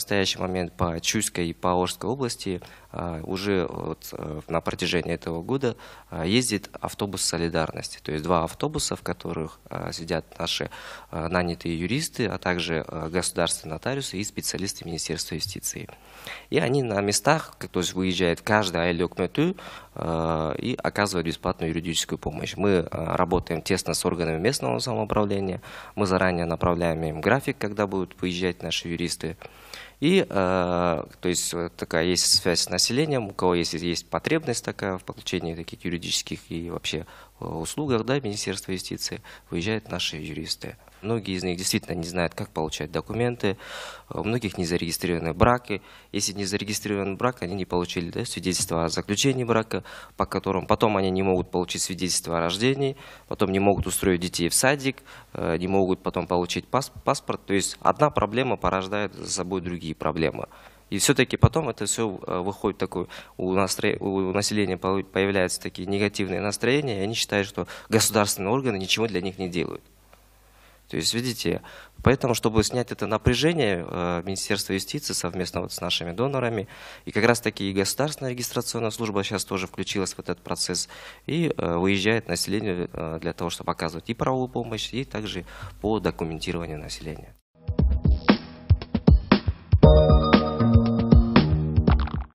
настоящий момент по Чуйской и по Паорской области а, уже вот э, на протяжении этого года а, ездит автобус солидарности. То есть два автобуса, в которых а, сидят наши нанятые юристы, а также государственные нотариусы и специалисты Министерства юстиции. И они на местах, то есть выезжает каждый айлы и оказывают бесплатную юридическую помощь. Мы работаем тесно с органами местного самоуправления, мы заранее направляем им график, когда будут выезжать наши юристы. И, э, то есть, такая есть связь с населением, у кого есть, есть потребность такая в получении таких юридических и вообще э, услугах, да, Министерства юстиции, выезжают наши юристы. Многие из них действительно не знают, как получать документы, э, у многих не зарегистрированы браки. Если не зарегистрирован брак, они не получили да, свидетельство о заключении брака, по которому потом они не могут получить свидетельство о рождении, потом не могут устроить детей в садик, не могут потом получить паспорт. То есть одна проблема порождает за собой другие другие проблемы. И все-таки потом это все э, выходит такой, у, настро... у населения появляются такие негативные настроения, и они считают, что государственные органы ничего для них не делают. То есть, видите, поэтому, чтобы снять это напряжение, э, Министерство юстиции совместно вот с нашими донорами, и как раз-таки и государственная регистрационная служба сейчас тоже включилась в этот процесс, и э, выезжает население для того, чтобы оказывать и правовую помощь, и также по документированию населения.